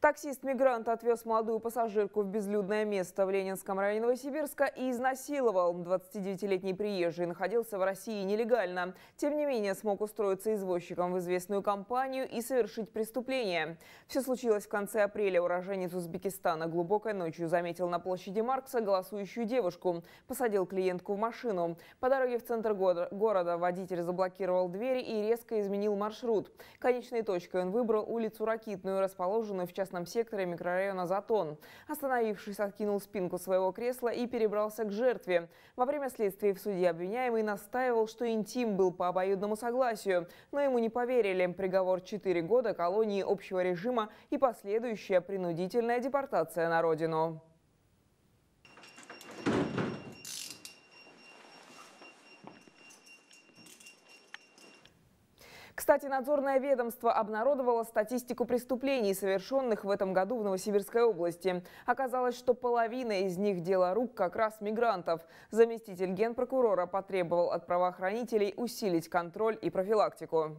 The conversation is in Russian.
Таксист-мигрант отвез молодую пассажирку в безлюдное место в Ленинском районе Новосибирска и изнасиловал. 29-летний приезжий находился в России нелегально. Тем не менее, смог устроиться извозчиком в известную компанию и совершить преступление. Все случилось в конце апреля. Уроженец Узбекистана глубокой ночью заметил на площади Маркса голосующую девушку. Посадил клиентку в машину. По дороге в центр города водитель заблокировал двери и резко изменил маршрут. Конечной точкой он выбрал улицу Ракитную, расположенную в час частном секторе микрорайона Затон. Остановившись, откинул спинку своего кресла и перебрался к жертве. Во время следствия в суде обвиняемый настаивал, что интим был по обоюдному согласию, но ему не поверили. Приговор 4 года колонии общего режима и последующая принудительная депортация на родину. Кстати, надзорное ведомство обнародовало статистику преступлений, совершенных в этом году в Новосибирской области. Оказалось, что половина из них дело рук как раз мигрантов. Заместитель генпрокурора потребовал от правоохранителей усилить контроль и профилактику.